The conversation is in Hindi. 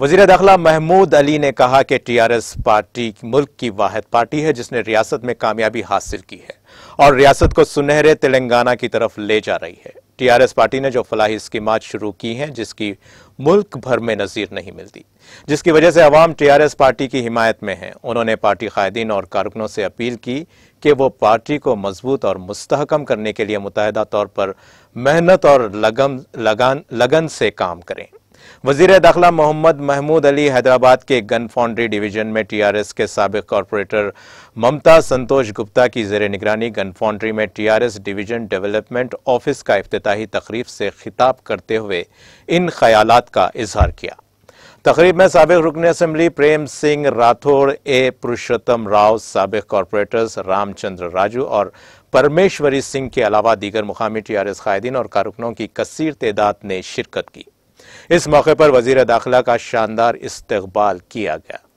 वजीर दाखिला महमूद अली ने कहा कि टी आर एस पार्टी मुल्क की वाद पार्टी है जिसने रियासत में कामयाबी हासिल की है और रियासत को सुनहरे तेलंगाना की तरफ ले जा रही है टी आर एस पार्टी ने जो फलाही स्कीम शुरू की हैं जिसकी मुल्क भर में नजीर नहीं मिलती जिसकी वजह से अवाम टी आर एस पार्टी की हिमायत में है उन्होंने पार्टी कायदीन और कारकुनों से अपील की कि वो पार्टी को मजबूत और मुस्तकम करने के लिए मुतहदा तौर पर मेहनत और लगन लगन लगन से काम करें वजीर दाखिला मोहम्मद महमूद अली हैदराबाद के गन फाउंड्री डिवीजन में टीआरएस के सबक कॉरपोरेटर ममता संतोष गुप्ता की जेर निगरानी गन फाउंड्री में टीआरएस डिवीजन डेवलपमेंट ऑफिस का अफ्ताही तकरीब से खिताब करते हुए इन ख्याल का इजहार किया तकरीब में सबक रुकन असम्बली प्रेम सिंह राठौड़ ए पुरुषोत्तम राव सबक कॉरपोरेटर्स रामचंद्र राजू और परमेश्वरी सिंह के अलावा दीगर मुकामी टी आर एस कायदीन और कारकुनों की कसर तदाद ने शिरकत की इस मौके पर वजीर दाखिला का शानदार इस्तबाल किया गया